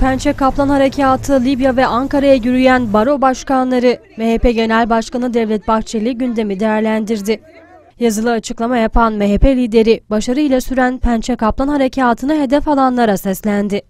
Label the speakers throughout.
Speaker 1: Pençe Kaplan Harekatı, Libya ve Ankara'ya yürüyen baro başkanları, MHP Genel Başkanı Devlet Bahçeli gündemi değerlendirdi. Yazılı açıklama yapan MHP lideri, başarıyla süren Pençe Kaplan Harekatı'nı hedef alanlara seslendi.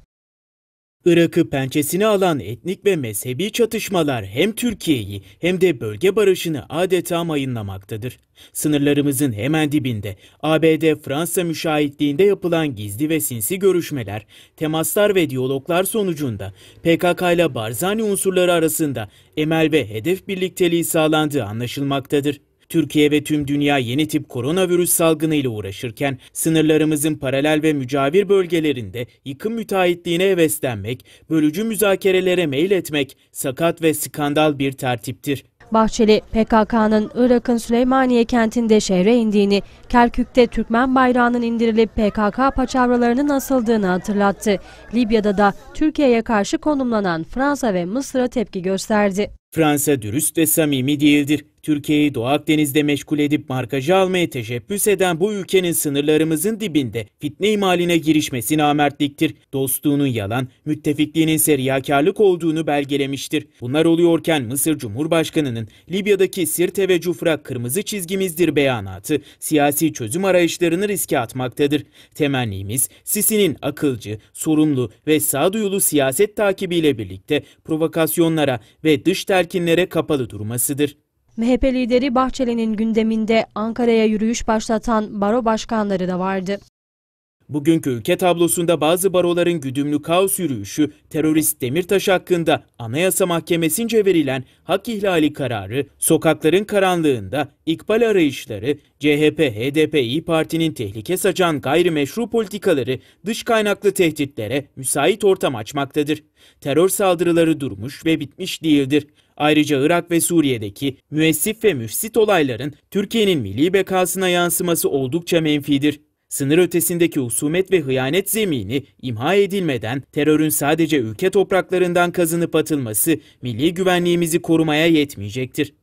Speaker 2: Irak'ı pençesine alan etnik ve mezhebi çatışmalar hem Türkiye'yi hem de bölge barışını adeta mayınlamaktadır. Sınırlarımızın hemen dibinde ABD-Fransa müşahitliğinde yapılan gizli ve sinsi görüşmeler, temaslar ve diyaloglar sonucunda PKK ile Barzani unsurları arasında emel ve hedef birlikteliği sağlandığı anlaşılmaktadır. Türkiye ve tüm dünya yeni tip koronavirüs salgınıyla uğraşırken sınırlarımızın paralel ve mücavir bölgelerinde yıkım müteahhitliğine heveslenmek, bölücü müzakerelere meyil etmek sakat ve skandal bir tertiptir.
Speaker 1: Bahçeli, PKK'nın Irak'ın Süleymaniye kentinde şehre indiğini, Kerkük'te Türkmen bayrağının indirilip PKK paçavralarının asıldığını hatırlattı. Libya'da da Türkiye'ye karşı konumlanan Fransa ve Mısır'a tepki gösterdi.
Speaker 2: Fransa dürüst ve samimi değildir. Türkiye'yi Doğu Akdeniz'de meşgul edip markajı almaya teşebbüs eden bu ülkenin sınırlarımızın dibinde fitne imaline girişmesi namertliktir. Dostluğunun yalan, müttefikliğinin seriyakarlık olduğunu belgelemiştir. Bunlar oluyorken Mısır Cumhurbaşkanı'nın Libya'daki Sirte ve Cufra kırmızı çizgimizdir beyanatı siyasi çözüm arayışlarını riske atmaktadır. Temennimiz Sisi'nin akılcı, sorumlu ve sağduyulu siyaset takibiyle birlikte provokasyonlara ve dış terkinlere kapalı durmasıdır.
Speaker 1: MHP lideri Bahçeli'nin gündeminde Ankara'ya yürüyüş başlatan baro başkanları da vardı.
Speaker 2: Bugünkü ülke tablosunda bazı baroların güdümlü kaos yürüyüşü, terörist Demirtaş hakkında Anayasa Mahkemesi'nce verilen hak ihlali kararı, sokakların karanlığında ikbal arayışları, CHP, HDP, İyi Parti'nin tehlike saçan gayrimeşru politikaları dış kaynaklı tehditlere müsait ortam açmaktadır. Terör saldırıları durmuş ve bitmiş değildir. Ayrıca Irak ve Suriye'deki müessif ve müfsit olayların Türkiye'nin milli bekasına yansıması oldukça menfidir. Sınır ötesindeki husumet ve hıyanet zemini imha edilmeden terörün sadece ülke topraklarından kazınıp atılması milli güvenliğimizi korumaya yetmeyecektir.